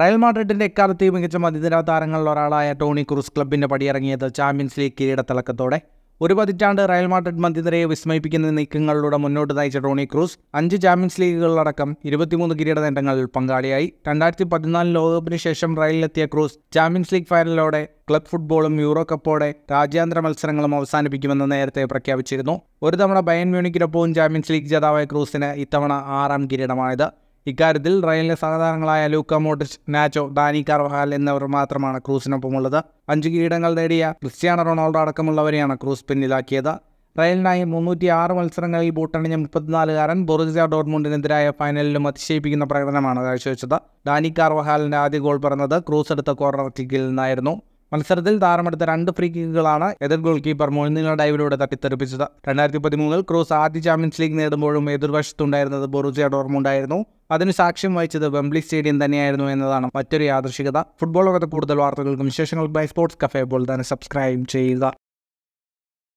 Real മാഡ്രിഡിന്റെ എക്കാലത്തെയും മികച്ച മതിതര താരങ്ങളിൽ ഒരാളായ ടോണി ക്രൂസ് ക്ലബിന്റെ പടിയിറങ്ങിയത് ചാമ്പ്യൻസ് ലീഗ് കിരീടത്തിളക്കത്തോടെ ഒരു പതിറ്റാണ്ട് റയൽ മാഡ്രിഡ് മധ്യനിരയെ വിസ്മയിപ്പിക്കുന്ന നീക്കങ്ങളിലൂടെ മുന്നോട്ട് നയിച്ച ടോണി ക്രൂസ് അഞ്ച് ചാമ്പ്യൻസ് ലീഗുകളിലടക്കം ഇരുപത്തിമൂന്ന് കിരീട നേട്ടങ്ങളിൽ പങ്കാളിയായി രണ്ടായിരത്തി പതിനാല് ലോകകപ്പിന് ശേഷം റയലിലെത്തിയ ക്രൂസ് ചാമ്പ്യൻസ് ലീഗ് ഫൈനലോടെ ക്ലബ് ഫുട്ബോളും യൂറോ കപ്പോടെ രാജ്യാന്തര മത്സരങ്ങളും അവസാനിപ്പിക്കുമെന്ന് നേരത്തെ പ്രഖ്യാപിച്ചിരുന്നു ഒരു തവണ ബയൻ മ്യൂണിക്കിനൊപ്പവും ചാമ്പ്യൻസ് ലീഗ് ജേതാവായ ക്രൂസിന് ഇത്തവണ ആറാം കിരീടമായത് ഇക്കാര്യത്തിൽ റയലിലെ സഹതാരങ്ങളായ ലൂക്ക മോട്ടിച്ച് നാച്ചോ ദാനി കർവഹാൽ എന്നിവർ മാത്രമാണ് ക്രൂസിനൊപ്പമുള്ളത് അഞ്ച് കിരീടങ്ങൾ നേടിയ ക്രിസ്ത്യാനോ റൊണാൾഡോ അടക്കമുള്ളവരെയാണ് ക്രൂസ് പിന്നിലാക്കിയത് റയലിനായി മുന്നൂറ്റി ആറ് മത്സരങ്ങളിൽ ബൂട്ടണിഞ്ഞ മുപ്പത്തിനാലുകാരൻ ബൊറിസ ഡോർമുണ്ടിനെതിരായ ഫൈനലിലും അതിശയിപ്പിക്കുന്ന പ്രകടനമാണ് കാഴ്ചവെച്ചത് ഡാനി കാർവഹാലിൻ്റെ ആദ്യ ഗോൾ പറഞ്ഞത് ക്രൂസ് എടുത്ത കോർണർ കിക്കിൽ നിന്നായിരുന്നു മത്സരത്തിൽ താരമെടുത്ത രണ്ട് ഫ്രീ കിക്കുകളാണ് എതിർ ഗോൾ കീപ്പർ മൊഴിനീല ഡൈവിലൂടെ തട്ടിത്തെറിപ്പിച്ചത് രണ്ടായിരത്തി പതിമൂന്നിൽ ക്രൂസ് ആദ്യ ചാമ്പ്യൻസ് ലീഗ് നേടുമ്പോഴും എതിർവശത്തുണ്ടായിരുന്നത് ബൊറുസിയ ഡോർമുണ്ടായിരുന്നു അതിന് സാക്ഷ്യം വഹിച്ചത് വെംബ്ലി സ്റ്റേഡിയം തന്നെയായിരുന്നു എന്നതാണ് മറ്റൊരു യാദൃശികത ഫുട്ബോൾ ലോകത്തെ കൂടുതൽ വാർത്തകൾക്കും വിശേഷങ്ങൾക്കുമായി സ്പോർട്സ് കഫേ പോലെ തന്നെ സബ്സ്ക്രൈബ് ചെയ്യുക